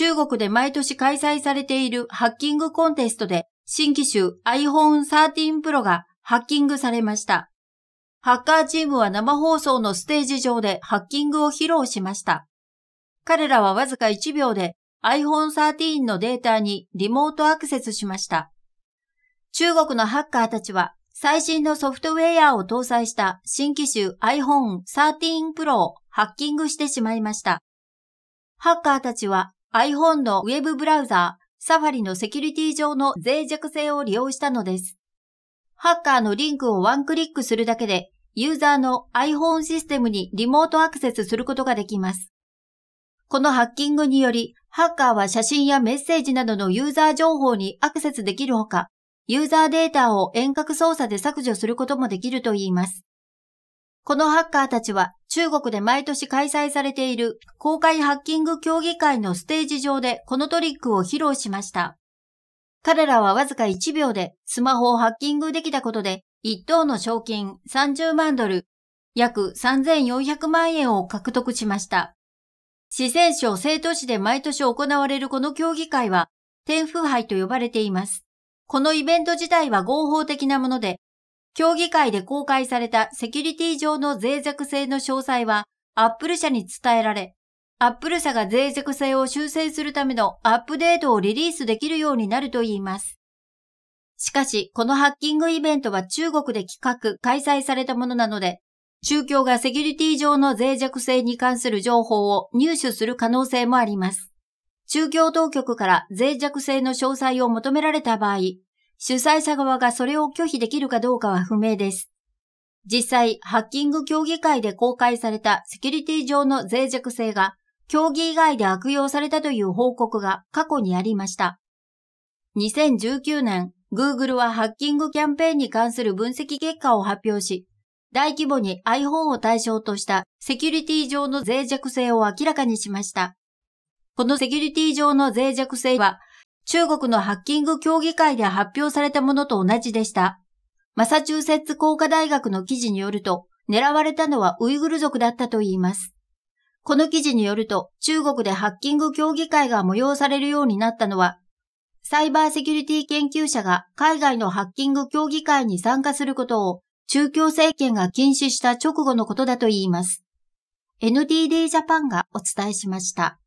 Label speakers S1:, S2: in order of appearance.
S1: 中国で毎年開催されているハッキングコンテストで新機種 iPhone 13 Pro がハッキングされました。ハッカーチームは生放送のステージ上でハッキングを披露しました。彼らはわずか1秒で iPhone 13のデータにリモートアクセスしました。中国のハッカーたちは最新のソフトウェアを搭載した新機種 iPhone 13 Pro をハッキングしてしまいました。ハッカーたちは iPhone のウェブブラウザー、サファリのセキュリティ上の脆弱性を利用したのです。ハッカーのリンクをワンクリックするだけで、ユーザーの iPhone システムにリモートアクセスすることができます。このハッキングにより、ハッカーは写真やメッセージなどのユーザー情報にアクセスできるほか、ユーザーデータを遠隔操作で削除することもできるといいます。このハッカーたちは中国で毎年開催されている公開ハッキング協議会のステージ上でこのトリックを披露しました。彼らはわずか1秒でスマホをハッキングできたことで1等の賞金30万ドル、約3400万円を獲得しました。四川省成都市で毎年行われるこの協議会は天風杯と呼ばれています。このイベント自体は合法的なもので、協議会で公開されたセキュリティ上の脆弱性の詳細は Apple 社に伝えられ、Apple 社が脆弱性を修正するためのアップデートをリリースできるようになるといいます。しかし、このハッキングイベントは中国で企画、開催されたものなので、宗教がセキュリティ上の脆弱性に関する情報を入手する可能性もあります。宗教当局から脆弱性の詳細を求められた場合、主催者側がそれを拒否できるかどうかは不明です。実際、ハッキング協議会で公開されたセキュリティ上の脆弱性が、協議以外で悪用されたという報告が過去にありました。2019年、Google はハッキングキャンペーンに関する分析結果を発表し、大規模に iPhone を対象としたセキュリティ上の脆弱性を明らかにしました。このセキュリティ上の脆弱性は中国のハッキング協議会で発表されたものと同じでした。マサチューセッツ工科大学の記事によると、狙われたのはウイグル族だったといいます。この記事によると、中国でハッキング協議会が催されるようになったのは、サイバーセキュリティ研究者が海外のハッキング協議会に参加することを中共政権が禁止した直後のことだといいます。NTD ジャパンがお伝えしました。